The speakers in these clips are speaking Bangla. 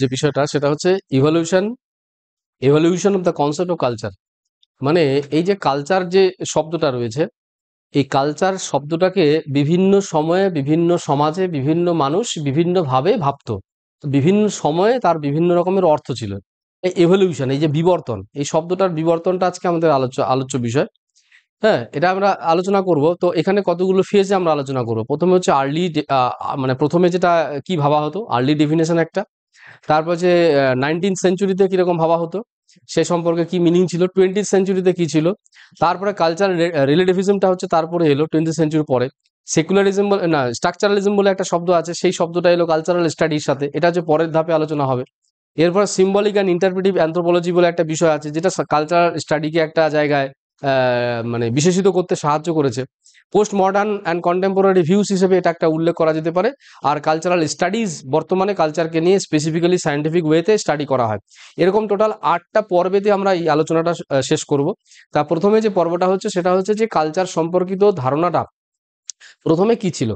যে বিষয়টা সেটা হচ্ছে evolution evolution of the concept of culture মানে এই যে কালচার যে শব্দটা রয়েছে এই কালচার শব্দটাকে বিভিন্ন সময়ে বিভিন্ন সমাজে বিভিন্ন মানুষ বিভিন্নভাবে ভাবত বিভিন্ন সময়ে তার বিভিন্ন রকমের অর্থ ছিল এই এভলিউশন এই যে বিবর্তন এই শব্দটার বিবর্তনটা আজকে আমাদের আলোচ্য আলোচ্য বিষয় হ্যাঁ এটা আমরা আলোচনা করব তো এখানে কতগুলো ফেজে আমরা আলোচনা করব প্রথমে হচ্ছে আর্লি মানে প্রথমে যেটা কি ভাবা হতো আর্লি ডেফিনেশন একটা তারপর যে নাইনটিন সেঞ্চুরিতে কিরকম ভাবা হতো সে সম্পর্কে কি মিনিং ছিল টোয়েন্টি সেঞ্চুরিতে কি ছিল তারপরে কালচার রিলেটিভিজমটা হচ্ছে তারপরে এলো টোয়েন্টি সেঞ্চুরি পরে সেকুলারিজম বলে না স্ট্রাকচারালিজম বলে একটা শব্দ আছে সেই শব্দটা এলো কালচারাল স্টাডির সাথে এটা হচ্ছে পরের ধাপে আলোচনা হবে এরপর সিম্বলিক অ্যান্ড ইন্টারপ্রিটিভ অ্যান্থ্রোপোলজি বলে একটা বিষয় আছে যেটা কালচারাল স্টাডিকে একটা জায়গায় মানে বিশেষিত করতে সাহায্য করেছে post modern and contemporary views হিসেবে এটা একটা উল্লেখ করা যেতে পারে আর কালচারাল স্টাডিজ বর্তমানে কালচারকে নিয়ে স্পেসিফিক্যালি সায়েন্টিফিক ওয়েতে স্টাডি করা হয় এরকম টোটাল আটটা পর্বেতে আমরা এই আলোচনাটা শেষ করব তা প্রথমে যে পর্বটা হচ্ছে সেটা হচ্ছে যে কালচার সম্পর্কিত ধারণাটা প্রথমে কি ছিল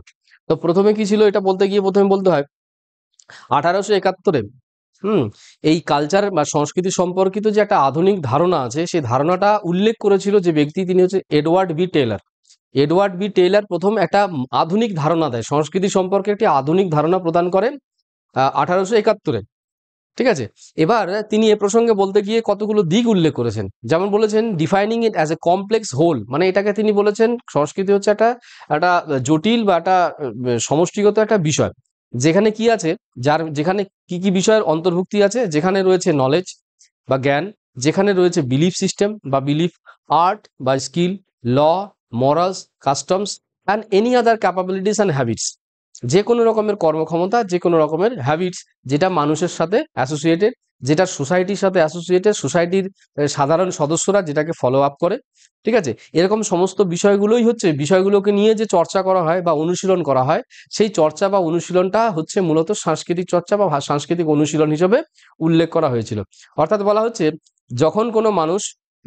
তো প্রথমে কি ছিল এটা বলতে গিয়ে প্রথমে বলতে হয় আঠারোশো একাত্তরে হুম এই কালচার বা সংস্কৃতি সম্পর্কিত যে একটা আধুনিক ধারণা আছে সেই ধারণাটা উল্লেখ করেছিল যে ব্যক্তি তিনি হচ্ছে Edward B Tylor Edward B Tylor প্রথম একটা আধুনিক ধারণা দেয় সংস্কৃতি সম্পর্কে একটি আধুনিক ধারণা প্রদান করেন আঠারোশো একাত্তরে ঠিক আছে এবার তিনি এ প্রসঙ্গে বলতে গিয়ে কতগুলো দিক উল্লেখ করেছেন যেমন বলেছেন defining it as a complex whole মানে এটাকে তিনি বলেছেন সংস্কৃতি হচ্ছে একটা একটা জটিল বা একটা সমষ্টিগত একটা বিষয় যেখানে কি আছে যার যেখানে কি কি বিষয়ের অন্তর্ভুক্তি আছে যেখানে রয়েছে নলেজ বা জ্ঞান যেখানে রয়েছে বিলিফ সিস্টেম বা বিলিফ আর্ট বা skill law morals customs and any other capabilities and habits যে কোনো রকমের কর্মক্ষমতা যে কোনো রকমের হ্যাবিটস যেটা মানুষের সাথে অ্যাসোসিয়েটেড যেটা সোসাইটির সাথে অ্যাসোসিয়েটেড সোসাইটির সাধারণ সদস্যরা যেটাকে ফলো আপ করে ঠিক আছে এরকম সমস্ত বিষয়গুলোই হচ্ছে বিষয়গুলোকে নিয়ে যে চর্চা করা হয় বা অনুশীলন করা হয় সেই চর্চা বা অনুশীলনটা হচ্ছে মূলত সাংস্কৃতিক চর্চা বা সাংস্কৃতিক অনুশীলন হিসেবে উল্লেখ করা হয়েছিল অর্থাৎ বলা হচ্ছে যখন কোনো মানুষ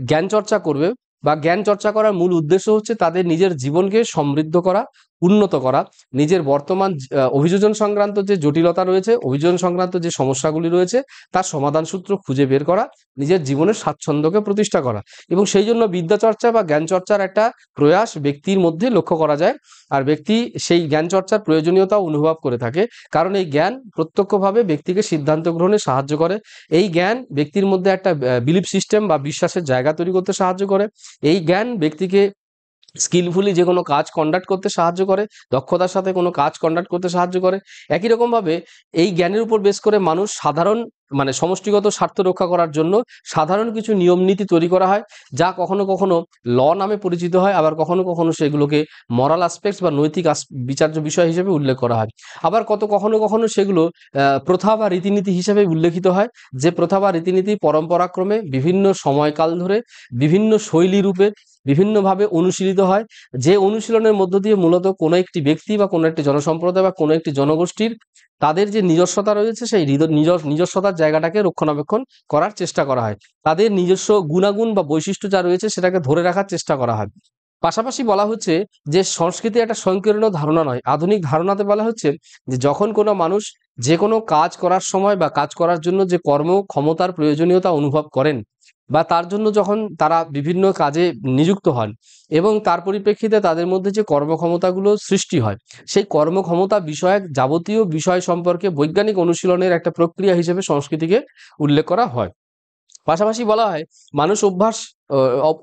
জ্ঞান চর্চা করবে বা জ্ঞান চর্চা করার মূল উদ্দেশ্য হচ্ছে তাদের নিজের জীবনকে সমৃদ্ধ করা উন্নত করা নিজের বর্তমান অভিযোজন সংক্রান্ত যে জটিলতা রয়েছে অভিযোজন সংক্রান্ত যে সমস্যাগুলি রয়েছে তার সমাধান সূত্র খুঁজে বের করা নিজের জীবনের স্বাচ্ছন্দ্যকে প্রতিষ্ঠা করা এবং সেই জন্য বিদ্যাচর্চা বা জ্ঞান চর্চার একটা প্রয়াস ব্যক্তির মধ্যে লক্ষ্য করা যায় আর ব্যক্তি সেই জ্ঞান চর্চার প্রয়োজনীয়তা অনুভব করে থাকে কারণ এই জ্ঞান প্রত্যক্ষভাবে ব্যক্তিকে সিদ্ধান্ত গ্রহণে সাহায্য করে এই জ্ঞান ব্যক্তির মধ্যে একটা বিলিফ সিস্টেম বা বিশ্বাসের জায়গা তৈরি করতে সাহায্য করে এই জ্ঞান ব্যক্তিকে স্কিলফুলি যে কোনো কাজ কন্ডাক্ট করতে সাহায্য করে দক্ষতার সাথে কোনো কাজ কন্ডাক্ট করতে সাহায্য করে একই রকমভাবে এই জ্ঞানের উপর বেশ করে মানুষ সাধারণ মানে সমষ্টিগত স্বার্থ রক্ষা করার জন্য সাধারণ কিছু নিয়ম নীতি তৈরি করা হয় যা কখনো কখনো ল নামে পরিচিত হয় আবার কখনো কখনো সেগুলোকে মরাল আসপেক্টস বা নৈতিক বিচার্য বিষয় হিসেবে উল্লেখ করা হয় আবার কত কখনো কখনো সেগুলো প্রথা বা রীতিনীতি হিসেবে উল্লেখিত হয় যে প্রথা বা রীতিনীতি পরম্পরাক্রমে বিভিন্ন সময়কাল ধরে বিভিন্ন শৈলী রূপে বিভিন্নভাবে অনুশীলিত হয় যে অনুশীলনের মধ্য দিয়ে মূলত কোনো একটি ব্যক্তি বা কোনো একটি জনসম্প্রদায় বা কোনো একটি জনগোষ্ঠীর তাদের যে নিজস্বতা রয়েছে সেই নিজস্বতার জায়গাটাকে রক্ষণাবেক্ষণ করার চেষ্টা করা হয় তাদের নিজস্ব গুণাগুণ বা বৈশিষ্ট্য যা রয়েছে সেটাকে ধরে রাখার চেষ্টা করা হয় পাশাপাশি বলা হচ্ছে যে সংস্কৃতি একটা সংকীর্ণ ধারণা নয় আধুনিক ধারণাতে বলা হচ্ছে যে যখন কোনো মানুষ যে কোনো কাজ করার সময় বা কাজ করার জন্য যে কর্ম ক্ষমতার প্রয়োজনীয়তা অনুভব করেন বা তার জন্য যখন তারা বিভিন্ন কাজে নিযুক্ত হন এবং তার পরিপ্রেক্ষিতে তাদের মধ্যে যে কর্মক্ষমতাগুলো সৃষ্টি হয় সেই কর্মক্ষমতা বিষয়ক যাবতীয় বিষয় সম্পর্কে বৈজ্ঞানিক অনুশীলনের একটা প্রক্রিয়া হিসেবে সংস্কৃতিকে উল্লেখ করা হয় পাশাপাশি বলা হয় মানুষ অভ্যাস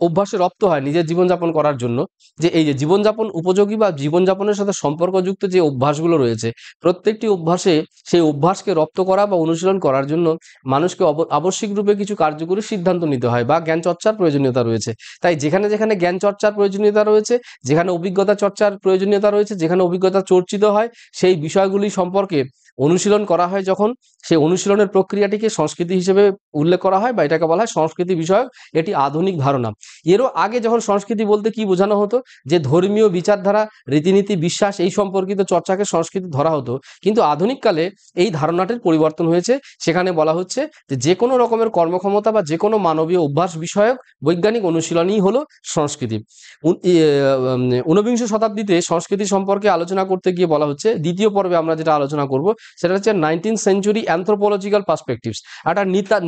অভ্যাসে রপ্ত হয় নিজের জীবনযাপন করার জন্য যে এই যে জীবনযাপন উপযোগী বা জীবনযাপনের সাথে সম্পর্কযুক্ত যে অভ্যাসগুলো রয়েছে প্রত্যেকটি অভ্যাসে সেই অভ্যাসকে রপ্ত করা বা অনুশীলন করার জন্য মানুষকে আবশ্যিক রূপে কিছু কার্যকরী সিদ্ধান্ত নিতে হয় বা জ্ঞান চর্চার প্রয়োজনীয়তা রয়েছে তাই যেখানে যেখানে জ্ঞান চর্চার প্রয়োজনীয়তা রয়েছে যেখানে অভিজ্ঞতা চর্চার প্রয়োজনীয়তা রয়েছে যেখানে অভিজ্ঞতা চর্চিত হয় সেই বিষয়গুলি সম্পর্কে অনুশীলন করা হয় যখন সেই অনুশীলনের প্রক্রিয়াটিকে সংস্কৃতি হিসেবে উল্লেখ করা হয় বা এটাকে বলা হয় সংস্কৃতি বিষয়ক এটি আধুনিক আধুনিক ধারণা এরও আগে যখন সংস্কৃতি বলতে কি বোঝানো হতো যে ধর্মীয় বিচারধারা রীতিনীতি বিশ্বাস এই সম্পর্কিত চর্চাকে সংস্কৃতি ধরা হতো কিন্তু আধুনিককালে এই ধারণাটির পরিবর্তন হয়েছে সেখানে বলা হচ্ছে যে যে কোনো রকমের কর্মক্ষমতা বা যে কোনো মানবীয় অভ্যাস বিষয়ক বৈজ্ঞানিক অনুশীলনই হলো সংস্কৃতি ঊনবিংশ শতাব্দীতে সংস্কৃতি সম্পর্কে আলোচনা করতে গিয়ে বলা হচ্ছে দ্বিতীয় পর্বে আমরা যেটা আলোচনা করব সেটা হচ্ছে নাইনটিন সেঞ্চুরি অ্যান্থ্রোপোলজিক্যাল পার্সপেকটিভস একটা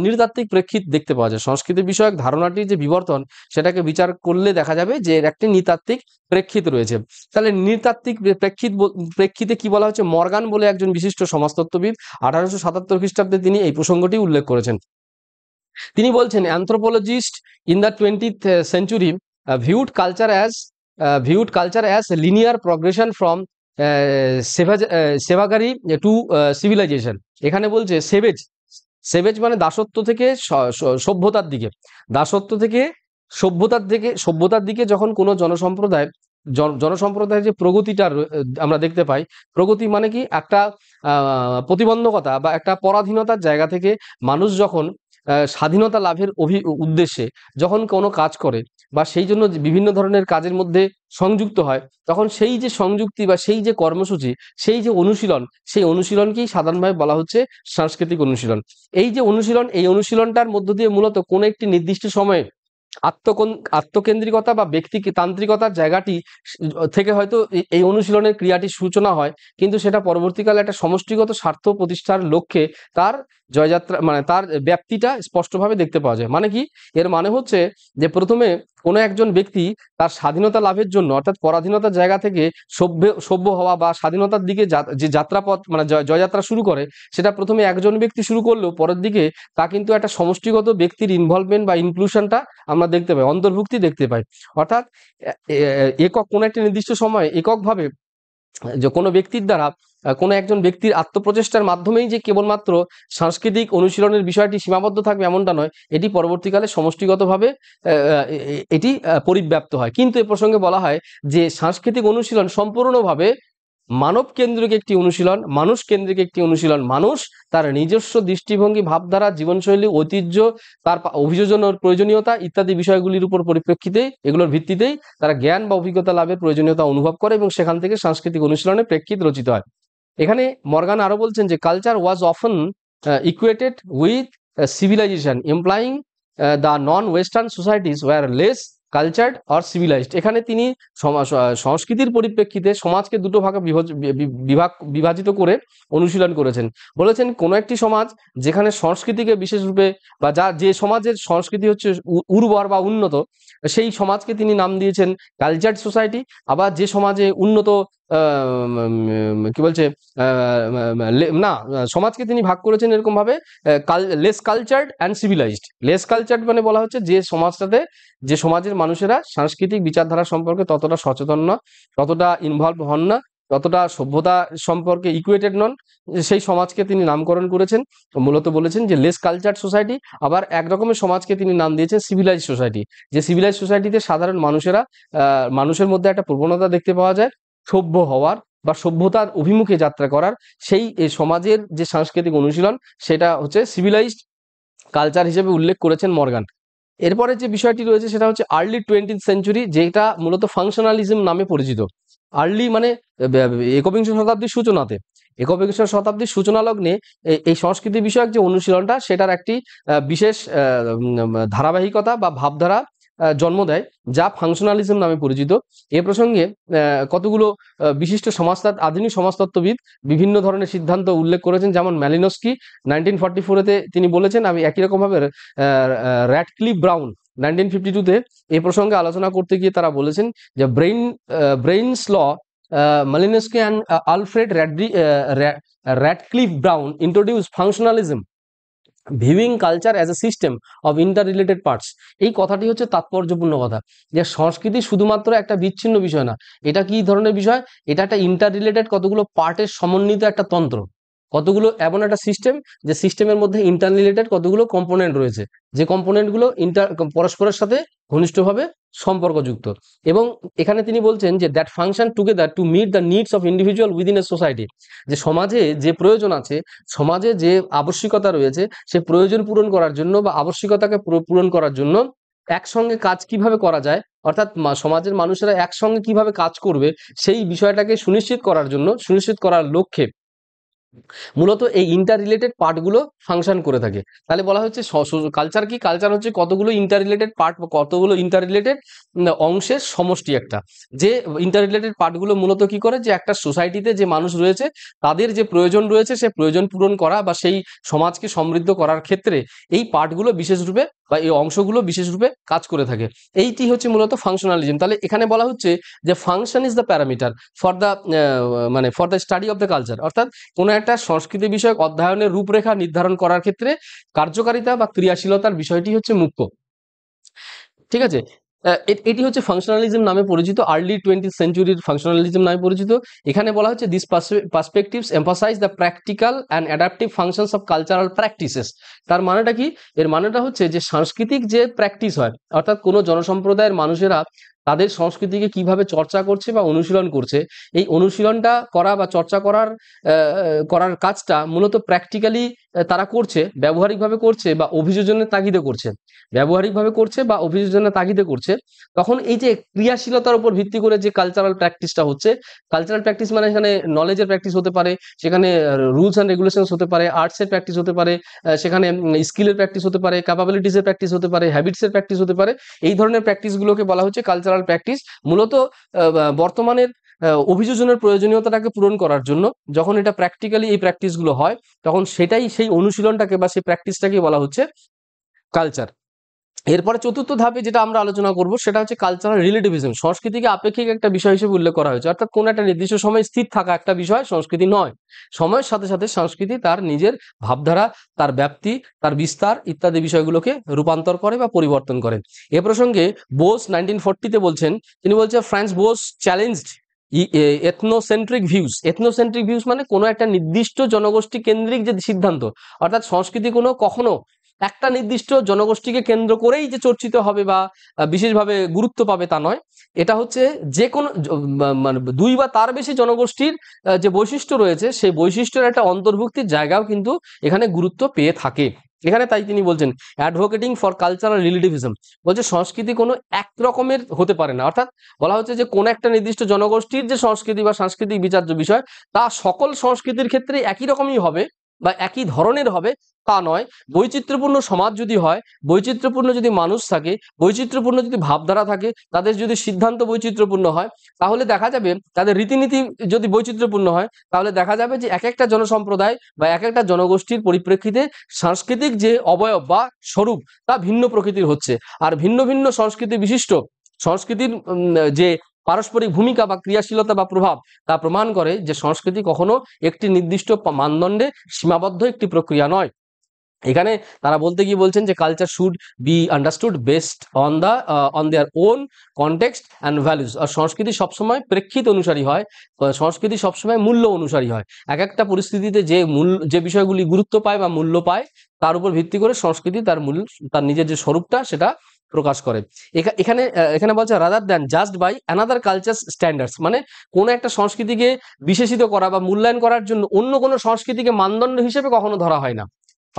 নির্তাত্ত্বিক প্রেক্ষিত দেখতে পাওয়া যায় সংস্কৃতি বিষয়ক ধারণাটি যে বিবর্তন সেটাকে বিচার করলে দেখা যাবে যে এর একটি নৃতাত্ত্বিক প্রেক্ষিত রয়েছে তাহলে নৃতাত্ত্বিক প্রেক্ষিত প্রেক্ষিতে কি বলা হচ্ছে মর্গান বলে একজন বিশিষ্ট সমাজতত্ত্ববিদ আঠারোশো সাতাত্তর খ্রিস্টাব্দে তিনি এই প্রসঙ্গটি উল্লেখ করেছেন তিনি বলছেন anthropologists in the twenty century viewed culture as viewed culture as linear progression from savagery to civilization এখানে বলছে সেভেজ সেভেজ মানে দাসত্ব থেকে সভ্যতার দিকে দাসত্ব থেকে সভ্যতার দিকে সভ্যতার দিকে যখন কোনো জনসম্প্রদায় জনসম্প্রদায়ের যে প্রগতিটা আমরা দেখতে পাই প্রগতি মানে কি একটা প্রতিবন্ধকতা বা একটা পরাধীনতার জায়গা থেকে মানুষ যখন স্বাধীনতা লাভের অভি উদ্দেশ্যে যখন কোনো কাজ করে বা সেই জন্য বিভিন্ন ধরনের কাজের মধ্যে সংযুক্ত হয় তখন সেই যে সংযুক্তি বা সেই যে কর্মসূচি সেই যে অনুশীলন সেই অনুশীলনকেই সাধারণভাবে বলা হচ্ছে সাংস্কৃতিক অনুশীলন এই যে অনুশীলন এই অনুশীলনটার মধ্য দিয়ে মূলত কোনো একটি নির্দিষ্ট সময়ে আত্মকোন আত্মকেন্দ্রিকতা বা ব্যক্তি তান্ত্রিকতার জায়গাটি থেকে হয়তো এই অনুশীলনের ক্রিয়াটির সূচনা হয় কিন্তু সেটা পরবর্তীকালে একটা সমষ্টিগত স্বার্থ প্রতিষ্ঠার লক্ষ্যে তার জয়যাত্রা মানে তার ব্যাপ্তিটা স্পষ্টভাবে দেখতে পাওয়া যায় মানে কি এর মানে হচ্ছে যে প্রথমে কোনো একজন ব্যক্তি তার স্বাধীনতা লাভের জন্য অর্থাৎ পরাধীনতার জায়গা থেকে সভ্য সভ্য হওয়া বা স্বাধীনতার দিকে যে যাত্রাপথ মানে জয়যাত্রা শুরু করে সেটা প্রথমে একজন ব্যক্তি শুরু করলেও পরের দিকে তা কিন্তু একটা সমষ্টিগত ব্যক্তির ইনভলভমেন্ট বা ইনক্লুশনটা আমরা আমরা দেখতে পাই অন্তর্ভুক্তি দেখতে পাই অর্থাৎ একক কোনো একটা নির্দিষ্ট সময় এককভাবে যে কোনো ব্যক্তির দ্বারা কোনো একজন ব্যক্তির আত্মপ্রচেষ্টার মাধ্যমেই যে কেবলমাত্র সাংস্কৃতিক অনুশীলনের বিষয়টি সীমাবদ্ধ থাকবে এমনটা নয় এটি পরবর্তীকালে সমষ্টিগতভাবে এটি পরিব্যাপ্ত হয় কিন্তু এ প্রসঙ্গে বলা হয় যে সাংস্কৃতিক অনুশীলন সম্পূর্ণভাবে মানব কেন্দ্রিক একটি অনুশীলন মানুষ কেন্দ্রিক একটি অনুশীলন মানুষ তার নিজস্ব দৃষ্টিভঙ্গি ভাবধারা জীবনশৈলী ঐতিহ্য তার অভিযোজনের প্রয়োজনীয়তা ইত্যাদি বিষয়গুলির উপর পরিপ্রেক্ষিতে এগুলোর ভিত্তিতেই তারা জ্ঞান বা অভিজ্ঞতা লাভের প্রয়োজনীয়তা অনুভব করে এবং সেখান থেকে সাংস্কৃতিক অনুশীলনে প্রেক্ষিত রচিত হয় এখানে মর্গান আরো বলছেন যে culture was often equated with civilization implying the non western societies were less cultured আর সিভিলাইজড এখানে তিনি সংস্কৃতির পরিপ্রেক্ষিতে সমাজকে দুটো ভাগে বিভাগ বিভাজিত করে অনুশীলন করেছেন বলেছেন কোনো একটি সমাজ যেখানে সংস্কৃতিকে বিশেষরূপে বা যা যে সমাজের সংস্কৃতি হচ্ছে উর্বর বা উন্নত সেই সমাজকে তিনি নাম দিয়েছেন কালচার্ড সোসাইটি আবার যে সমাজে উন্নত কি বলছে না সমাজকে তিনি ভাগ করেছেন এরকমভাবে less cultured and civilized less cultured মানে বলা হচ্ছে যে সমাজটাতে যে সমাজের মানুষেরা সাংস্কৃতিক বিচারধারা সম্পর্কে ততটা সচেতন না ততটা ইনভলভ হন না ততটা সভ্যতা সম্পর্কে ইকুয়েটেড নন সেই সমাজকে তিনি নামকরণ করেছেন মূলত বলেছেন যে লেস কালচার সোসাইটি আবার এক রকমের সমাজকে তিনি নাম দিয়েছেন সিভিলাইজ সোসাইটি যে সিভিলাইজ সোসাইটিতে সাধারণ মানুষেরা মানুষের মধ্যে একটা প্রবণতা দেখতে পাওয়া যায় সভ্য হওয়ার বা সভ্যতার অভিমুখে যাত্রা করার সেই সমাজের যে সাংস্কৃতিক অনুশীলন সেটা হচ্ছে সিভিলাইজড কালচার হিসেবে উল্লেখ করেছেন মর্গান এরপরে যে বিষয়টি রয়েছে সেটা হচ্ছে আর্লি টোয়েন্টি সেঞ্চুরি যেটা মূলত ফাংশনালিজম নামে পরিচিত আর্লি মানে একবিংশ শতাব্দীর সূচনাতে একবিংশ শতাব্দীর সূচনা লগ্নে এই সংস্কৃতি বিষয়ক যে অনুশীলনটা সেটার একটি বিশেষ ধারাবাহিকতা বা ভাবধারা জন্ম দেয় যা ফাংশনালিজম নামে পরিচিত এ প্রসঙ্গে কতগুলো বিশিষ্ট সমাজতত্ত্ব আধুনিক সমাজতত্ত্ববিদ বিভিন্ন ধরনের সিদ্ধান্ত উল্লেখ করেছেন যেমন ম্যালিনস্কি নাইনটিন ফর্টি ফোরেতে তিনি বলেছেন আমি একই রকমভাবে র্যাটক্লিফ ব্রাউন নাইনটিন ফিফটি টুতে এ প্রসঙ্গে আলোচনা করতে গিয়ে তারা বলেছেন যে ব্রেইন Bronislaw Malinowski and Alfred Rad Radcliffe Brown introduce functionalism viewing culture as a system of inter related parts এই কথাটি হচ্ছে তাৎপর্যপূর্ণ কথা যে সংস্কৃতি শুধুমাত্র একটা বিচ্ছিন্ন বিষয় না এটা কি ধরনের বিষয় এটা একটা ইন্টার রিলেটেড কতগুলো পার্টের সমন্বিত একটা তন্ত্র কতগুলো এমন একটা সিস্টেম যে সিস্টেমের মধ্যে ইন্টার রিলেটেড কতগুলো কম্পোনেন্ট রয়েছে যে কম্পোনেন্টগুলো ইন্টার পরস্পরের সাথে ঘনিষ্ঠভাবে সম্পর্কযুক্ত এবং এখানে তিনি বলছেন যে that function together to meet the needs of individual within a society যে সমাজে যে প্রয়োজন আছে সমাজে যে আবশ্যিকতা রয়েছে সে প্রয়োজন পূরণ করার জন্য বা আবশ্যিকতাকে পূরণ করার জন্য একসঙ্গে কাজ কিভাবে করা যায় অর্থাৎ সমাজের মানুষেরা একসঙ্গে কিভাবে কাজ করবে সেই বিষয়টাকে সুনিশ্চিত করার জন্য সুনিশ্চিত করার লক্ষ্যে মূলত এই ইন্টার রিলেটেড পার্টগুলো ফাংশন করে থাকে তাহলে বলা হচ্ছে কালচার কি কালচার হচ্ছে কতগুলো ইন্টার রিলেটেড পার্ট বা কতগুলো ইন্টার রিলেটেড অংশের সমষ্টি একটা যে ইন্টার রিলেটেড পার্টগুলো মূলত কি করে যে একটা সোসাইটিতে যে মানুষ রয়েছে তাদের যে প্রয়োজন রয়েছে সে প্রয়োজন পূরণ করা বা সেই সমাজকে সমৃদ্ধ করার ক্ষেত্রে এই পার্টগুলো বিশেষরূপে বা এই অংশগুলো বিশেষরূপে কাজ করে থাকে এইটি হচ্ছে মূলত ফাংশনালিজম তাহলে এখানে বলা হচ্ছে যে function is the parameter for the মানে for the study of the culture অর্থাৎ কোনো একটা সংস্কৃতি বিষয়ক অধ্যয়নের রূপরেখা নির্ধারণ করার ক্ষেত্রে কার্যকারিতা বা ক্রিয়াশীলতার বিষয়টি হচ্ছে মুখ্য ঠিক আছে এটি হচ্ছে ফাংশনালিজম নামে পরিচিত আর্লি টোয়েন্টি সেঞ্চুরির ফাংশনালিজম নামে পরিচিত এখানে বলা হচ্ছে this perspectives emphasize the practical and adaptive functions of cultural practices তার মানেটা কি এর মানেটা হচ্ছে যে সাংস্কৃতিক যে প্র্যাকটিস হয় অর্থাৎ কোনো জনসম্প্রদায়ের মানুষেরা তাদের সংস্কৃতিকে কিভাবে চর্চা করছে বা অনুশীলন করছে এই অনুশীলনটা করা বা চর্চা করার করার কাজটা মূলত প্র্যাকটিক্যালি তারা করছে ব্যবহারিকভাবে করছে বা অভিযোজনের তাগিদে করছে ব্যবহারিকভাবে করছে বা অভিযোজনের তাগিদে করছে তখন এই যে ক্রিয়াশীলতার উপর ভিত্তি করে যে কালচারাল প্র্যাকটিসটা হচ্ছে কালচারাল প্র্যাকটিস মানে এখানে নলেজের প্র্যাকটিস হতে পারে সেখানে রুলস অ্যান্ড রেগুলেশনস হতে পারে আর্টসের প্র্যাকটিস হতে পারে সেখানে স্কিলের প্র্যাকটিস হতে পারে ক্যাপাবিলিটিসের প্র্যাকটিস হতে পারে হ্যাবিটসের প্র্যাকটিস হতে পারে এই ধরনের প্র্যাকটিসগুলোকে বলা হচ্ছে কালচারাল প্র্যাকটিস মূলত বর্তমানের অভিযোজনের প্রয়োজনীয়তাটাকে পূরণ করার জন্য যখন এটা প্র্যাকটিক্যালি এই প্র্যাকটিসগুলো হয় তখন সেটাই সেই অনুশীলনটাকে বা সেই প্র্যাকটিসটাকে বলা হচ্ছে কালচার এরপরে চতুর্থ ধাপে যেটা আমরা আলোচনা করব সেটা হচ্ছে কালচারাল রিলেটিভিজম সংস্কৃতিকে আপেক্ষিক একটা বিষয় হিসেবে উল্লেখ করা হয়েছে অর্থাৎ কোন একটা নির্দিষ্ট সময় স্থির থাকা একটা বিষয় সংস্কৃতি নয় সময়ের সাথে সাথে সংস্কৃতি তার নিজের ভাবধারা তার ব্যাপ্তি তার বিস্তার ইত্যাদি বিষয়গুলোকে রূপান্তর করে বা পরিবর্তন করে এ প্রসঙ্গে বোস নাইনটিন ফোরটিতে বলছেন তিনি বলছেন Franz Boas challenged ethnocentric views ethnocentric views মানে কোনো একটা নির্দিষ্ট জনগোষ্ঠী কেন্দ্রিক যে সিদ্ধান্ত অর্থাৎ সংস্কৃতি কোনো কখনো একটা নির্দিষ্ট জনগোষ্ঠীকে কেন্দ্র করেই যে চর্চিত হবে বা বিশেষভাবে গুরুত্ব পাবে তা নয় এটা হচ্ছে যে কোনো মানে দুই বা তার বেশি জনগোষ্ঠীর যে বৈশিষ্ট্য রয়েছে সেই বৈশিষ্ট্যের একটা অন্তর্ভুক্তির জায়গাও কিন্তু এখানে গুরুত্ব পেয়ে থাকে এখানে তাই তিনি বলছেন অ্যাডভোকেটিং ফর কালচারাল রিলেটিভিজম বলছে সংস্কৃতি কোনো এক রকমের হতে পারে না অর্থাৎ বলা হচ্ছে যে কোন একটা নির্দিষ্ট জনগোষ্ঠীর যে সংস্কৃতি বা সাংস্কৃতিক বিচার্য বিষয় তা সকল সংস্কৃতির ক্ষেত্রে একই রকমই হবে বা একই ধরনের হবে তা নয় বৈচিত্র্যপূর্ণ সমাজ যদি হয় বৈচিত্র্যপূর্ণ যদি মানুষ থাকে বৈচিত্র্যপূর্ণ যদি ভাবধারা থাকে তাদের যদি সিদ্ধান্ত বৈচিত্র্যপূর্ণ হয় তাহলে দেখা যাবে তাদের রীতিনীতি যদি বৈচিত্র্যপূর্ণ হয় তাহলে দেখা যাবে যে এক একটা জনসম্প্রদায় বা এক একটা জনগোষ্ঠীর পরিপ্রেক্ষিতে সাংস্কৃতিক যে অবয়ব বা স্বরূপ তা ভিন্ন প্রকৃতির হচ্ছে আর ভিন্ন ভিন্ন সংস্কৃতি বিশিষ্ট সংস্কৃতির যে পারস্পরিক ভূমিকা বা ক্রিয়াশীলতা বা প্রভাব তা প্রমাণ করে যে সংস্কৃতি কখনো একটি নির্দিষ্ট মানদণ্ডে সীমাবদ্ধ একটি প্রক্রিয়া নয় এখানে তারা বলতে গিয়ে বলছেন যে culture should be understood best on the on their own context and values আর সংস্কৃতি সবসময় প্রেক্ষিত অনুসারী হয় সংস্কৃতি সবসময় মূল্য অনুসারী হয় এক একটা পরিস্থিতিতে যে মূল যে বিষয়গুলি গুরুত্ব পায় বা মূল্য পায় তার উপর ভিত্তি করে সংস্কৃতি তার মূল তার নিজের যে স্বরূপটা সেটা প্রকাশ করে এখানে এখানে বলছে rather than just by another culture standards মানে কোনো একটা সংস্কৃতিকে বিশেষিত করা বা মূল্যায়ন করার জন্য অন্য কোনো সংস্কৃতিকে মানদণ্ড হিসেবে কখনো ধরা হয় না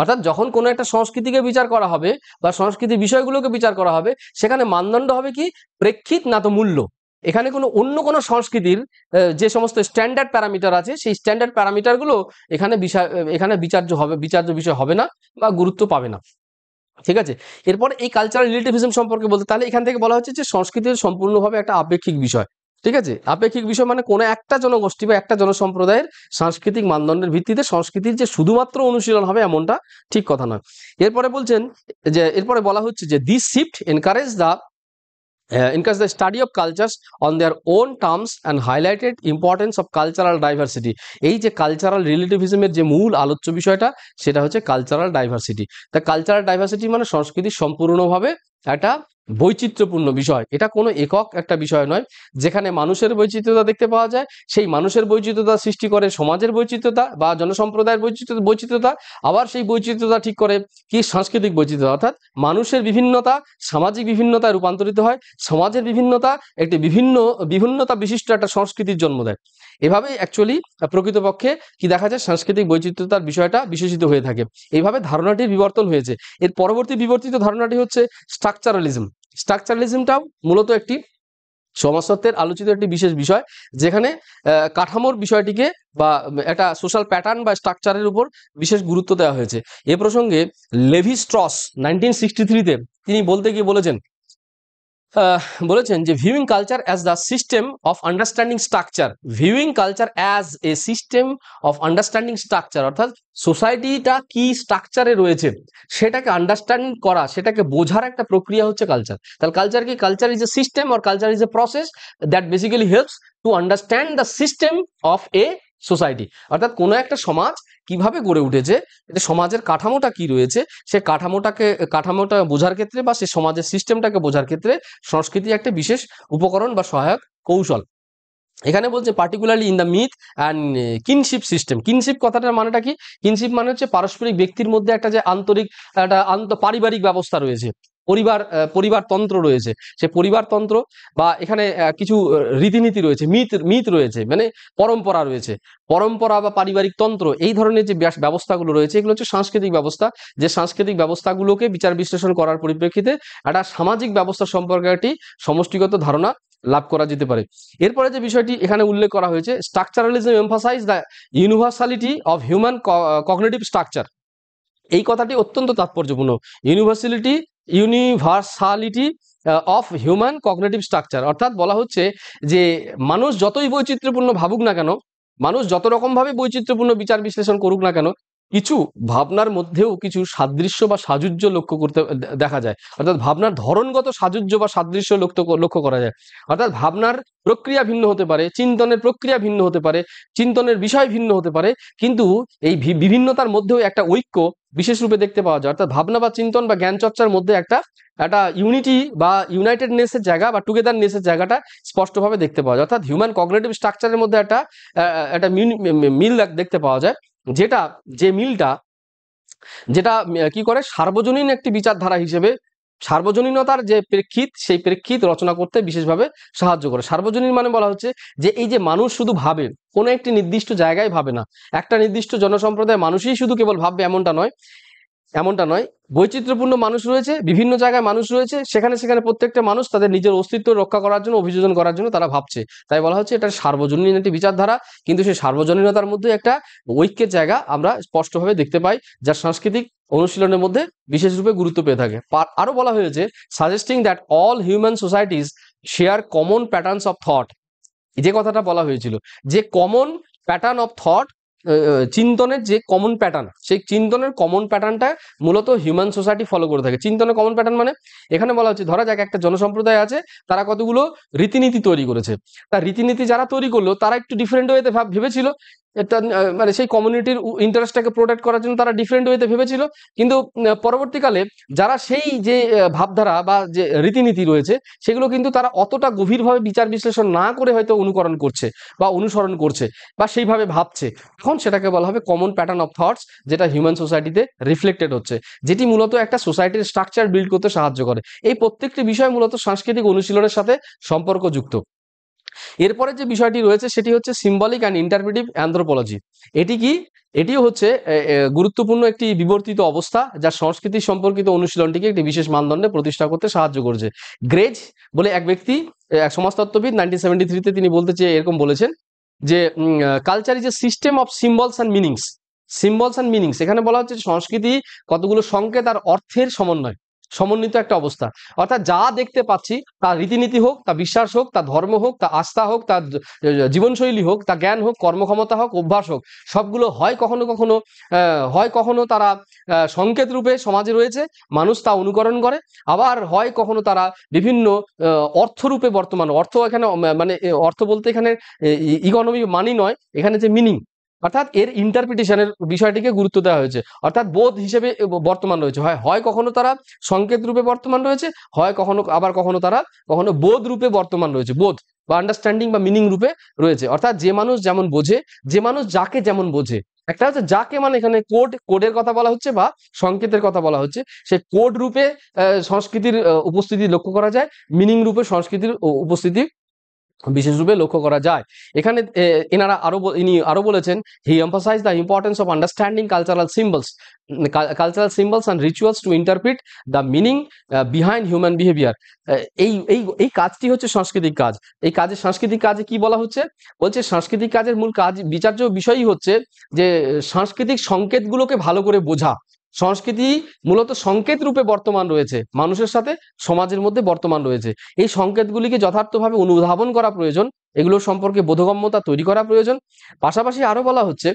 অর্থাৎ যখন কোনো একটা সংস্কৃতিকে বিচার করা হবে বা সংস্কৃতি বিষয়গুলোকে বিচার করা হবে সেখানে মানদণ্ড হবে কি প্রেক্ষিত না তো মূল্য এখানে কোনো অন্য কোনো সংস্কৃতির যে সমস্ত স্ট্যান্ডার্ড প্যারামিটার আছে সেই স্ট্যান্ডার্ড প্যারামিটারগুলো এখানে বিষয় এখানে বিচার্য হবে বিচার্য বিষয় হবে না বা গুরুত্ব পাবে না ঠিক আছে এরপর এই কালচারাল রিলেটিভিজম সম্পর্কে বলতে তাহলে এখান থেকে বলা হচ্ছে যে সংস্কৃতি সম্পূর্ণভাবে একটা আপেক্ষিক বিষয় ঠিক আছে আপেক্ষিক বিষয় মানে কোনো একটা জনগোষ্ঠী বা একটা জনসম্প্রদায়ের সাংস্কৃতিক মানদণ্ডের ভিত্তিতে সংস্কৃতির যে শুধুমাত্র অনুশীলন হবে এমনটা ঠিক কথা নয় এরপরে বলছেন যে এরপরে বলা হচ্ছে যে this shift encourage the uh, encourage the study of cultures on their own terms and highlighted importance of cultural diversity এই যে কালচারাল রিলেটিভিজমের যে মূল আলোচ্য বিষয়টা সেটা হচ্ছে কালচারাল ডাইভার্সিটি তা কালচারাল ডাইভার্সিটি মানে সংস্কৃতি সম্পূর্ণভাবে একটা বৈচিত্র্যপূর্ণ বিষয় এটা কোনো একক একটা বিষয় নয় যেখানে মানুষের বৈচিত্র্যতা দেখতে পাওয়া যায় সেই মানুষের বৈচিত্র্যতা সৃষ্টি করে সমাজের বৈচিত্র্যতা বা জনসম্প্রদায়ের বৈচিত্র বৈচিত্র্যতা আবার সেই বৈচিত্রতা ঠিক করে কি সাংস্কৃতিক বৈচিত্র্যতা অর্থাৎ মানুষের বিভিন্নতা সামাজিক বিভিন্নতায় রূপান্তরিত হয় সমাজের বিভিন্নতা একটি বিভিন্ন বিভিন্নতা বিশিষ্ট একটা সংস্কৃতির জন্ম দেয় এভাবে অ্যাকচুয়ালি প্রকৃতপক্ষে কি দেখা যায় সাংস্কৃতিক বৈচিত্র্যতার বিষয়টা বিশেষিত হয়ে থাকে এইভাবে ধারণাটির বিবর্তন হয়েছে এর পরবর্তী বিবর্তিত ধারণাটি হচ্ছে স্ট্রাকচারালিজম স্ট্রাকচারালিজমটাও মূলত একটি সমাজতত্ত্বের আলোচিত একটি বিশেষ বিষয় যেখানে কাঠামোর বিষয়টিকে বা একটা সোশ্যাল প্যাটার্ন বা স্ট্রাকচারের উপর বিশেষ গুরুত্ব দেওয়া হয়েছে এ প্রসঙ্গে লেভি স্ট্রস নাইনটিন সিক্সটি তিনি বলতে গিয়ে বলেছেন বলেছেন যে viewing culture as the system of understanding structure viewing culture as a system of understanding structure অর্থাৎ সোসাইটিটা কি স্ট্রাকচারে রয়েছে সেটাকে আন্ডারস্ট্যান্ড করা সেটাকে বোঝার একটা প্রক্রিয়া হচ্ছে কালচার তাহলে কালচার কি culture is a system or culture is a process that basically helps to understand the system of a society অর্থাৎ কোনো একটা সমাজ কিভাবে গড়ে উঠেছে সমাজের কাঠামোটা কি রয়েছে সে কাঠামোটাকে কাঠামোটা বোঝার ক্ষেত্রে বা সে সমাজের সিস্টেমটাকে বোঝার ক্ষেত্রে সংস্কৃতি একটা বিশেষ উপকরণ বা সহায়ক কৌশল এখানে বলছে particularly in the myth and kinship system kinship কথাটার মানেটা কি কিনশিপ মানে হচ্ছে পারস্পরিক ব্যক্তির মধ্যে একটা যে আন্তরিক একটা আন্ত পারিবারিক ব্যবস্থা রয়েছে পরিবার পরিবারতন্ত্র রয়েছে সে পরিবারতন্ত্র বা এখানে কিছু রীতিনীতি রয়েছে মিত মিত রয়েছে মানে পরম্পরা রয়েছে পরম্পরা বা পারিবারিক তন্ত্র এই ধরনের যে ব্যবস্থাগুলো রয়েছে এগুলো হচ্ছে সাংস্কৃতিক ব্যবস্থা যে সাংস্কৃতিক ব্যবস্থাগুলোকে বিচার বিশ্লেষণ করার পরিপ্রেক্ষিতে একটা সামাজিক ব্যবস্থা সম্পর্কে একটি সমষ্টিগত ধারণা লাভ করা যেতে পারে এরপরে যে বিষয়টি এখানে উল্লেখ করা হয়েছে structuralism emphasise the universality of human cognitive structure এই কথাটি অত্যন্ত তাৎপর্যপূর্ণ universality universality of human cognitive structure অর্থাৎ বলা হচ্ছে যে মানুষ যতই বৈচিত্র্যপূর্ণ ভাবুক না কেন মানুষ যত রকমভাবে বৈচিত্র্যপূর্ণ বিচার বিশ্লেষণ করুক না কেন কিছু ভাবনার মধ্যেও কিছু সাদৃশ্য বা সাজুজ্য লক্ষ্য করতে দেখা যায় অর্থাৎ ভাবনার ধরনগত সাজুজ্য বা সাদৃশ্য লক্ষ্য করা যায় অর্থাৎ ভাবনার প্রক্রিয়া ভিন্ন হতে পারে চিন্তনের প্রক্রিয়া ভিন্ন হতে পারে চিন্তনের বিষয় ভিন্ন হতে পারে কিন্তু এই বিভিন্নতার মধ্যেও একটা ঐক্য বিশেষ রূপে দেখতে পাওয়া যায় অর্থাৎ ভাবনা বা চিন্তন বা জ্ঞান চর্চার মধ্যে একটা একটা ইউনিটি বা ইউনাইটেডনেসের জায়গা বা টুগেদারনেসের জায়গাটা স্পষ্টভাবে দেখতে পাওয়া যায় অর্থাৎ হিউম্যান কগনেটিভ স্ট্রাকচারের মধ্যে একটা একটা মিল দেখতে পাওয়া যায় যেটা যে মিলটা যেটা কি করে সার্বজনীন একটি বিচারধারা হিসেবে সার্বজনীনতার যে প্রেক্ষিত সেই প্রেক্ষিত রচনা করতে বিশেষভাবে সাহায্য করে সার্বজনীন মানে বলা হচ্ছে যে এই যে মানুষ শুধু ভাবে কোনো একটি নির্দিষ্ট জায়গায় ভাবে না একটা নির্দিষ্ট জনসম্প্রদায় মানুষই শুধু কেবল ভাববে এমনটা নয় এমনটা নয় বৈচিত্র্যপূর্ণ মানুষ রয়েছে বিভিন্ন জায়গায় মানুষ রয়েছে সেখানে সেখানে প্রত্যেকটা মানুষ তাদের নিজের অস্তিত্ব রক্ষা করার জন্য অভিযোজন করার জন্য তারা ভাবছে তাই বলা হচ্ছে এটা সার্বজনীন একটি বিচারধারা কিন্তু সেই সার্বজনীনতার মধ্যে একটা ঐক্যের জায়গা আমরা স্পষ্টভাবে দেখতে পাই যা সাংস্কৃতিক অনুশীলনের মধ্যে বিশেষরূপে গুরুত্ব পেয়ে থাকে আরো বলা হয়েছে suggesting that all human societies share common patterns of thought যে কথাটা বলা হয়েছিল যে কমন প্যাটার্ন অফ থট চিন্তনের যে কমন প্যাটার্ন সেই চিন্তনের কমন প্যাটার্নটা মূলত হিউম্যান সোসাইটি ফলো করে থাকে চিন্তনের কমন প্যাটার্ন মানে এখানে বলা হচ্ছে ধরা যাক একটা জনসম্প্রদায় আছে তারা কতগুলো রীতিনীতি তৈরি করেছে তার রীতিনীতি যারা তৈরি করলো তারা একটু ডিফারেন্ট ওয়েতে ভেবেছিল এটা মানে সেই কমিউনিটির ইন্টারেস্টটাকে প্রোটেক্ট করার জন্য তারা ডিফারেন্ট ওয়েতে ভেবেছিল কিন্তু পরবর্তীকালে যারা সেই যে ভাবধারা বা যে রীতিনীতি রয়েছে সেগুলো কিন্তু তারা অতটা গভীরভাবে বিচার বিশ্লেষণ না করে হয়তো অনুকরণ করছে বা অনুসরণ করছে বা সেইভাবে ভাবছে তখন সেটাকে বলা হবে কমন প্যাটার্ন অফ থটস যেটা হিউম্যান সোসাইটিতে রিফ্লেক্টেড হচ্ছে যেটি মূলত একটা সোসাইটির স্ট্রাকচার বিল্ড করতে সাহায্য করে এই প্রত্যেকটি বিষয় মূলত সাংস্কৃতিক অনুশীলনের সাথে সম্পর্কযুক্ত এরপরে যে বিষয়টি রয়েছে সেটি হচ্ছে সিম্বলিক অ্যান্ড ইন্টারপ্রিটিভ অ্যান্থ্রোপোলজি এটি কি এটিও হচ্ছে গুরুত্বপূর্ণ একটি বিবর্তিত অবস্থা যা সংস্কৃতি সম্পর্কিত অনুশীলনটিকে একটি বিশেষ মানদণ্ডে প্রতিষ্ঠা করতে সাহায্য করেছে গ্রেজ বলে এক ব্যক্তি এক সমাজতত্ত্ববিদ নাইনটিন সেভেন্টি থ্রিতে তিনি বলতে চেয়ে এরকম বলেছেন যে culture is a system of symbols and meanings symbols and meanings এখানে বলা হচ্ছে সংস্কৃতি কতগুলো সংকেত আর অর্থের সমন্বয় সমন্বিত একটা অবস্থা অর্থাৎ যা দেখতে পাচ্ছি তা রীতিনীতি হোক তা বিশ্বাস হোক তা ধর্ম হোক তা আস্থা হোক তা জীবনশৈলী হোক তা জ্ঞান হোক কর্মক্ষমতা হোক অভ্যাস হোক সবগুলো হয় কখনো কখনো হয় কখনো তারা সংকেত রূপে সমাজে রয়েছে মানুষ তা অনুকরণ করে আবার হয় কখনো তারা বিভিন্ন অর্থরূপে বর্তমান অর্থ এখানে মানে অর্থ বলতে এখানে ইকোনমি মানি নয় এখানে যে মিনিং অর্থাৎ এর ইন্টারপ্রিটেশনের বিষয়টিকে গুরুত্ব দেওয়া হয়েছে অর্থাৎ বোধ হিসেবে বর্তমান রয়েছে হয় হয় কখনো তারা সংকেত রূপে বর্তমান রয়েছে হয় কখনো আবার কখনো তারা কখনো বোধ রূপে বর্তমান রয়েছে বোধ বা আন্ডারস্ট্যান্ডিং বা মিনিং রূপে রয়েছে অর্থাৎ যে মানুষ যেমন বোঝে যে মানুষ যাকে যেমন বোঝে একটা হচ্ছে যাকে মানে এখানে কোড কোডের কথা বলা হচ্ছে বা সংকেতের কথা বলা হচ্ছে সে কোড রূপে সংস্কৃতির উপস্থিতি লক্ষ্য করা যায় মিনিং রূপে সংস্কৃতির উপস্থিতি বিশেষরূপে লক্ষ্য করা যায় এখানে এনারা আরো ইনি আরো বলেছেন he emphasise the importance of understanding cultural symbols cultural symbols and rituals to interpret the meaning behind human behaviour এই এই এই কাজটি হচ্ছে সাংস্কৃতিক কাজ এই কাজে সাংস্কৃতিক কাজে কি বলা হচ্ছে বলছে সাংস্কৃতিক কাজের মূল কাজ বিচার্য বিষয়ই হচ্ছে যে সাংস্কৃতিক সংকেতগুলোকে ভালো করে বোঝা সংস্কৃতি মূলত সংকেত রূপে বর্তমান রয়েছে মানুষের সাথে সমাজের মধ্যে বর্তমান রয়েছে এই সংকেতগুলিকে যথার্থভাবে অনুধাবন করা প্রয়োজন এগুলো সম্পর্কে বোধগম্যতা তৈরি করা প্রয়োজন পাশাপাশি আরো বলা হচ্ছে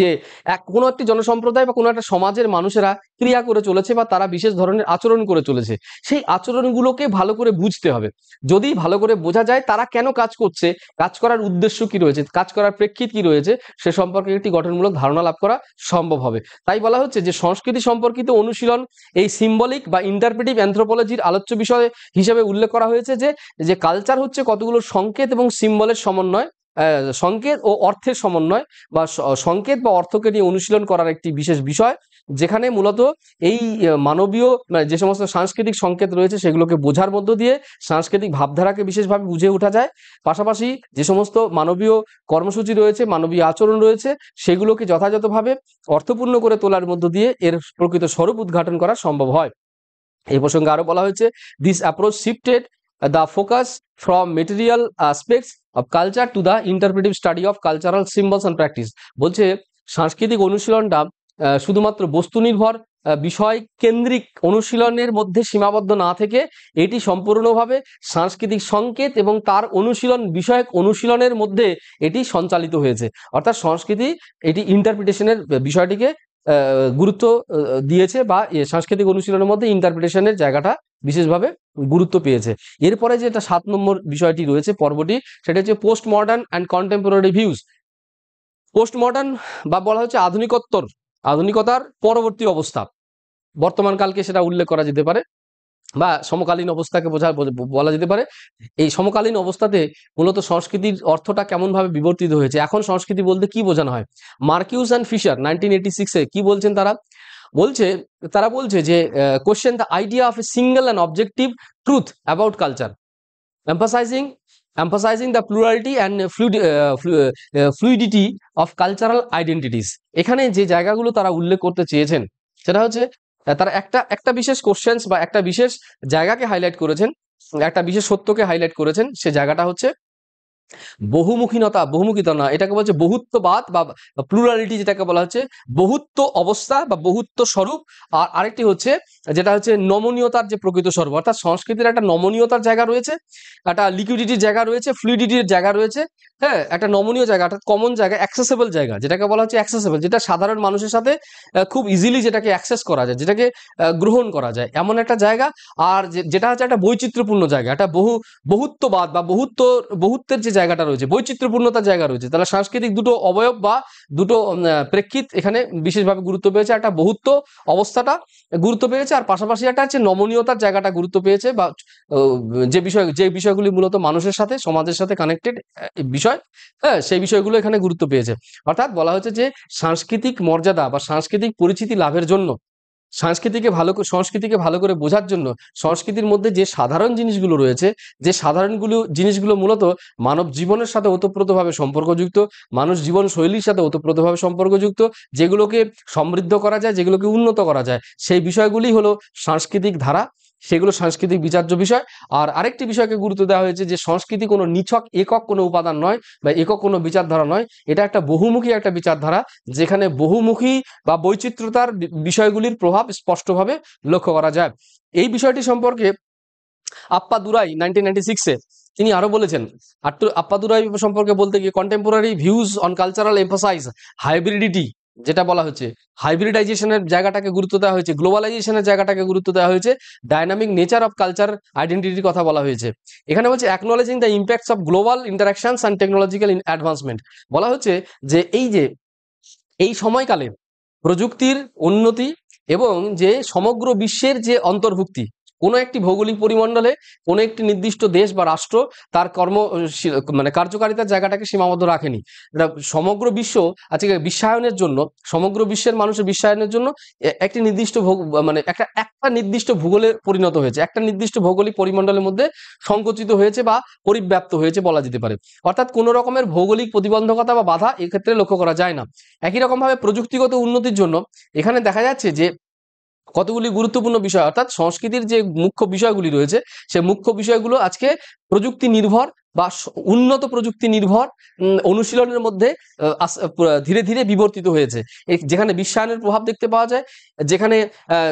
যে এক কোনো একটি জনসম্প্রদায় বা কোনো একটা সমাজের মানুষেরা ক্রিয়া করে চলেছে বা তারা বিশেষ ধরনের আচরণ করে চলেছে সেই আচরণগুলোকে ভালো করে বুঝতে হবে যদি ভালো করে বোঝা যায় তারা কেন কাজ করছে কাজ করার উদ্দেশ্য কি রয়েছে কাজ করার প্রেক্ষিত কি রয়েছে সে সম্পর্কে একটি গঠনমূলক ধারণা লাভ করা সম্ভব হবে তাই বলা হচ্ছে যে সংস্কৃতি সম্পর্কিত অনুশীলন এই সিম্বলিক বা ইন্টারপ্রেটিভ অ্যান্থ্রোপোলজির আলোচ্য বিষয় হিসেবে উল্লেখ করা হয়েছে যে যে কালচার হচ্ছে কতগুলো সংকেত এবং সিম্বলের সমন্বয় সংকেত ও অর্থের সমন্বয় বা সংকেত বা অর্থকে নিয়ে অনুশীলন করার একটি বিশেষ বিষয় যেখানে মূলত এই মানবীয় মানে যে সমস্ত সাংস্কৃতিক সংকেত রয়েছে সেগুলোকে বোঝার মধ্য দিয়ে সাংস্কৃতিক ভাবধারাকে বিশেষভাবে বুঝে ওঠা যায় পাশাপাশি যে সমস্ত মানবীয় কর্মসূচি রয়েছে মানবীয় আচরণ রয়েছে সেগুলোকে যথাযথভাবে অর্থপূর্ণ করে তোলার মধ্য দিয়ে এর প্রকৃত স্বরূপ উদ্ঘাটন করা সম্ভব হয় এই প্রসঙ্গে আরও বলা হয়েছে this approach shifted the focus from material aspects of culture to the interpretive study of cultural symbols and practice বলছে সাংস্কৃতিক অনুশীলনটা শুধুমাত্র বস্তুনির্ভর বিষয় কেন্দ্রিক অনুশীলনের মধ্যে সীমাবদ্ধ না থেকে এটি সম্পূর্ণভাবে সাংস্কৃতিক সংকেত এবং তার অনুশীলন বিষয়ক অনুশীলনের মধ্যে এটি সঞ্চালিত হয়েছে অর্থাৎ সংস্কৃতি এটি ইন্টারপ্রিটেশনের বিষয়টিকে গুরুত্ব দিয়েছে বা সাংস্কৃতিক অনুশীলনের মধ্যে ইন্টারপ্রিটেশনের জায়গাটা বিশেষভাবে গুরুত্ব পেয়েছে এরপরে যেটা সাত নম্বর বিষয়টি রয়েছে পর্বটি সেটা হচ্ছে post modern and contemporary views post modern বা বলা হচ্ছে আধুনিকত্তর আধুনিকতার পরবর্তী অবস্থা বর্তমান কালকে সেটা উল্লেখ করা যেতে পারে বা সমকালীন অবস্থাকে বোঝা বলা যেতে পারে এই সমকালীন অবস্থাতে মূলত সংস্কৃতির অর্থটা কেমনভাবে বিবর্তিত হয়েছে এখন সংস্কৃতি বলতে কি বোঝানো হয় Marcus and Fischer nineteen eighty সিক্সে কি বলছেন তারা বলছে তারা বলছে যে question the idea of a single and objective truth about culture emphasising emphasising the plurality and fluidity of cultural identities এখানে যে জায়গাগুলো তারা উল্লেখ করতে চেয়েছেন সেটা হচ্ছে তারা একটা একটা বিশেষ কোশ্চেন্স বা একটা বিশেষ জায়গাকে হাইলাইট করেছেন একটা বিশেষ সত্যকে হাইলাইট করেছেন সে জায়গাটা হচ্ছে বহুমুখীনতা বহুমুখীতা না এটাকে বলছে বহুত্ববাদ বা প্লুরালিটি যেটাকে বলা হচ্ছে বহুত্ব অবস্থা বা বহুত্ব স্বরূপ আর আরেকটি হচ্ছে যেটা হচ্ছে নমনীয়তার যে প্রকৃত স্বরূপ অর্থাৎ সংস্কৃতির একটা নমনীয়তার জায়গা রয়েছে একটা লিকুইডিটির জায়গা রয়েছে ফ্লুইডিটির জায়গা রয়েছে হ্যাঁ একটা নমনীয় জায়গা অর্থাৎ কমন জায়গা অ্যাক্সেসেবল জায়গা যেটাকে বলা হচ্ছে অ্যাক্সেসেবল যেটা সাধারণ মানুষের সাথে খুব ইজিলি যেটাকে অ্যাক্সেস করা যায় যেটাকে গ্রহণ করা যায় এমন একটা জায়গা আর যেটা হচ্ছে একটা বৈচিত্র্যপূর্ণ জায়গা একটা বহু বহুত্ববাদ বা বহুত্ব বহুত্বের যে জায়গাটা রয়েছে বৈচিত্র্যপূর্ণতার জায়গা রয়েছে তাহলে সাংস্কৃতিক দুটো অবয়ব বা দুটো প্রেক্ষিত এখানে বিশেষভাবে গুরুত্ব পেয়েছে একটা বহুত্ব অবস্থাটা গুরুত্ব পেয়েছে আর পাশাপাশি একটা হচ্ছে নমনীয়তার জায়গাটা গুরুত্ব পেয়েছে বা যে বিষয় যে বিষয়গুলি মূলত মানুষের সাথে সমাজের সাথে কানেক্টেড বিষয় হ্যাঁ সেই বিষয়গুলো এখানে গুরুত্ব পেয়েছে অর্থাৎ বলা হচ্ছে যে সাংস্কৃতিক মর্যাদা বা সাংস্কৃতিক পরিচিতি লাভের জন্য সংস্কৃতিকে ভালো সংস্কৃতিকে ভালো করে বোঝার জন্য সংস্কৃতির মধ্যে যে সাধারণ জিনিসগুলো রয়েছে যে সাধারণগুলো জিনিসগুলো মূলত মানব জীবনের সাথে ওতপ্রোতভাবে সম্পর্কযুক্ত মানুষ জীবন শৈলীর সাথে ওতপ্রোতভাবে সম্পর্কযুক্ত যেগুলোকে সমৃদ্ধ করা যায় যেগুলোকে উন্নত করা যায় সেই বিষয়গুলি হলো সাংস্কৃতিক ধারা সেগুলো সাংস্কৃতিক বিচার্য বিষয় আর আরেকটি বিষয়কে গুরুত্ব দেওয়া হয়েছে যে সংস্কৃতি কোনো নিছক একক কোনো উপাদান নয় বা একক কোনো বিচারধারা নয় এটা একটা বহুমুখী একটা বিচারধারা যেখানে বহুমুখী বা বৈচিত্র্যতার বিষয়গুলির প্রভাব স্পষ্টভাবে লক্ষ্য করা যায় এই বিষয়টি সম্পর্কে আপ্পা দুরাই নাইনটিন নাইনটি সিক্সে তিনি আরো বলেছেন আপ্পাদুরাই সম্পর্কে বলতে গিয়ে contemporary views on cultural emphasise hybridity যেটা বলা হচ্ছে হাইব্রিডাইজেশনের জায়গাটাকে গুরুত্ব দেওয়া হয়েছে গ্লোবালাইজেশনের জায়গাটাকে গুরুত্ব দেওয়া হয়েছে ডাইনামিক নেচার অফ কালচার আইডেন্টিটির কথা বলা হয়েছে এখানে বলছে acknowledging the impacts of global interactions and technological advancement বলা হচ্ছে যে এই যে এই সময়কালে প্রযুক্তির উন্নতি এবং যে সমগ্র বিশ্বের যে অন্তর্ভুক্তি কোনো একটি ভৌগোলিক পরিমণ্ডলে কোনো একটি নির্দিষ্ট দেশ বা রাষ্ট্র তার কর্ম মানে কার্যকারিতার জায়গাটাকে সীমাবদ্ধ রাখেনি এটা সমগ্র বিশ্ব আজকে বিশ্বায়নের জন্য সমগ্র বিশ্বের মানুষের বিশ্বায়নের জন্য একটি নির্দিষ্ট মানে একটা একটা নির্দিষ্ট ভূগোলে পরিণত হয়েছে একটা নির্দিষ্ট ভৌগোলিক পরিমণ্ডলের মধ্যে সংকুচিত হয়েছে বা পরিব্যাপ্ত হয়েছে বলা যেতে পারে অর্থাৎ কোনো রকমের ভৌগোলিক প্রতিবন্ধকতা বা বাধা এক্ষেত্রে লক্ষ্য করা যায় না একই রকমভাবে প্রযুক্তিগত উন্নতির জন্য এখানে দেখা যাচ্ছে যে কতগুলি গুরুত্বপূর্ণ বিষয় অর্থাৎ সংস্কৃতির যে মুখ্য বিষয়গুলি রয়েছে সে মুখ্য বিষয়গুলো আজকে প্রযুক্তি নির্ভর বা উন্নত প্রযুক্তি নির্ভর অনুশীলনের মধ্যে ধীরে ধীরে বিবর্তিত হয়েছে যেখানে বিশ্বায়নের প্রভাব দেখতে পাওয়া যায় যেখানে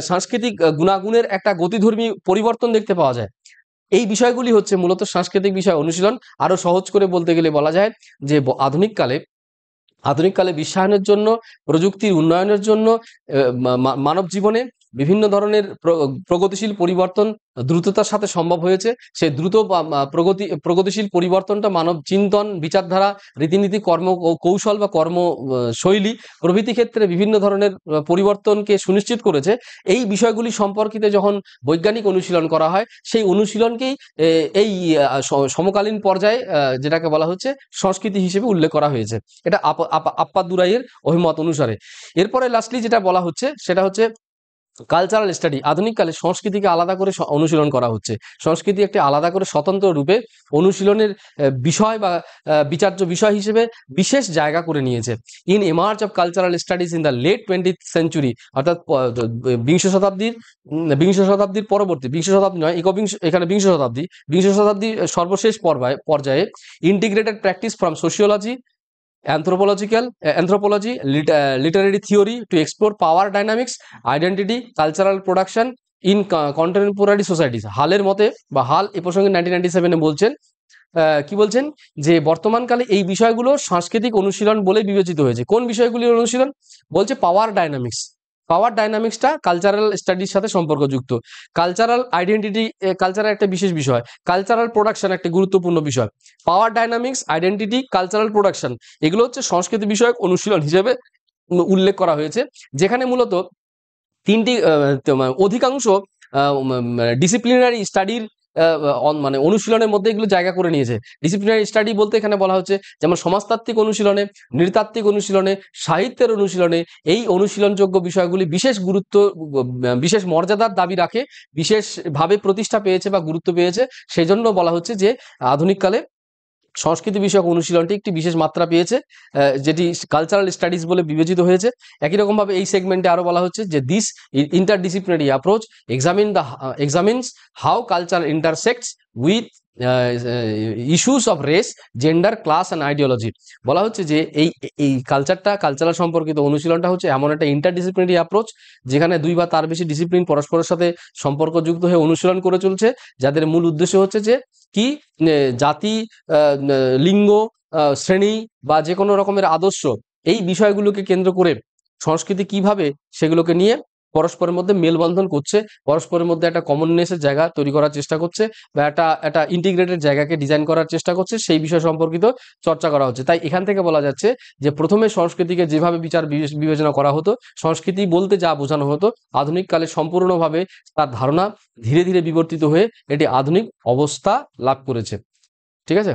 সাংস্কৃতিক গুণাগুণের একটা গতিধর্মী পরিবর্তন দেখতে পাওয়া যায় এই বিষয়গুলি হচ্ছে মূলত সাংস্কৃতিক বিষয় অনুশীলন আরো সহজ করে বলতে গেলে বলা যায় যে আধুনিক কালে আধুনিককালে বিশ্বায়নের জন্য প্রযুক্তির উন্নয়নের জন্য মানব জীবনে বিভিন্ন ধরনের প্রগতিশীল পরিবর্তন দ্রুততার সাথে সম্ভব হয়েছে সে দ্রুত প্রগতি প্রগতিশীল পরিবর্তনটা মানব চিন্তন বিচারধারা রীতিনীতি কর্ম কৌশল বা কর্মশৈলী প্রভৃতি ক্ষেত্রে বিভিন্ন ধরনের পরিবর্তনকে সুনিশ্চিত করেছে এই বিষয়গুলি সম্পর্কিত যখন বৈজ্ঞানিক অনুশীলন করা হয় সেই অনুশীলনকেই এই সমকালীন পর্যায়ে যেটাকে বলা হচ্ছে সংস্কৃতি হিসেবে উল্লেখ করা হয়েছে এটা আপ্পা দুরাইয়ের অভিমত অনুসারে এরপরে লাস্টলি যেটা বলা হচ্ছে সেটা হচ্ছে কালচারাল স্টাডি আধুনিককালে সংস্কৃতিকে আলাদা করে অনুশীলন করা হচ্ছে সংস্কৃতি একটি আলাদা করে স্বতন্ত্র রূপে অনুশীলনের বিষয় বা বিচার্য বিষয় হিসেবে বিশেষ জায়গা করে নিয়েছে in emerge of cultural studies in the late twenty century অর্থাৎ বিংশ শতাব্দীর বিংশ শতাব্দীর পরবর্তী বিংশ শতাব্দী নয় একবিংশ এখানে বিংশ শতাব্দী বিংশ শতাব্দীর সর্বশেষ পর্যায়ে integrated practice from sociology anthropological anthropology literary theory to explore power dynamics identity cultural production in contemporary societies হালের মতে বা হাল এ প্রসঙ্গে নাইনটিন নাইনটি বলছেন কি বলছেন যে বর্তমানকালে এই বিষয়গুলো সাংস্কৃতিক অনুশীলন বলে বিবেচিত হয়েছে কোন বিষয়গুলির অনুশীলন বলছে পাওয়ার ডাইনামিক্স পাওয়ার ডাইনামিক্সটা কালচারাল স্টাডির সাথে সম্পর্কযুক্ত কালচারাল আইডেন্টিটি কালচারাল একটা বিশেষ বিষয় কালচারাল প্রোডাকশন একটা গুরুত্বপূর্ণ বিষয় power dynamics identity cultural production এগুলো হচ্ছে সংস্কৃতি বিষয়ক অনুশীলন হিসেবে উল্লেখ করা হয়েছে যেখানে মূলত তিনটি অধিকাংশ ডিসিপ্লিনারি স্টাডির মানে অনুশীলনের মধ্যে এগুলো জায়গা করে নিয়েছে ডিসিপ্লিনারি স্টাডি বলতে এখানে বলা হচ্ছে যেমন সমাজতাত্ত্বিক অনুশীলনে নৃতাত্ত্বিক অনুশীলনে সাহিত্যের অনুশীলনে এই অনুশীলনযোগ্য বিষয়গুলি বিশেষ গুরুত্ব বিশেষ মর্যাদার দাবি রাখে বিশেষভাবে প্রতিষ্ঠা পেয়েছে বা গুরুত্ব পেয়েছে সেই জন্য বলা হচ্ছে যে আধুনিককালে সংস্কৃতি বিষয়ক অনুশীলনটি একটি বিশেষ মাত্রা পেয়েছে যেটি কালচারাল স্টাডিজ বলে বিবেচিত হয়েছে একই রকমভাবে এই সেগমেন্টে আরও বলা হচ্ছে যে this interdisciplinary approach examine the examines how culture intersects with issues of race gender class and ideology বলা হচ্ছে যে এই এই কালচারটা কালচারাল সম্পর্কিত অনুশীলনটা হচ্ছে এমন একটা ইন্টারডিসিপ্লিনারি অ্যাপ্রোচ যেখানে দুই বা তার বেশি ডিসিপ্লিন পরস্পরের সাথে সম্পর্কযুক্ত হয়ে অনুশীলন করে চলছে যাদের মূল উদ্দেশ্য হচ্ছে যে কি জাতি লিঙ্গ শ্রেণী বা যে কোনো রকমের আদর্শ এই বিষয়গুলোকে কেন্দ্র করে সংস্কৃতি কিভাবে সেগুলোকে নিয়ে পরস্পরের মধ্যে মেলবন্ধন করছে পরস্পরের মধ্যে একটা কমননেসের জায়গা তৈরি করার চেষ্টা করছে বা একটা একটা ইন্টিগ্রেটেড জায়গাকে ডিজাইন করার চেষ্টা করছে সেই বিষয় সম্পর্কিত চর্চা করা হচ্ছে তাই এখান থেকে বলা যাচ্ছে যে প্রথমে সংস্কৃতিকে যেভাবে বিচার বিবেচনা করা হতো সংস্কৃতি বলতে যা বোঝানো হতো আধুনিক কালে সম্পূর্ণভাবে তার ধারণা ধীরে ধীরে বিবর্তিত হয়ে এটি আধুনিক অবস্থা লাভ করেছে ঠিক আছে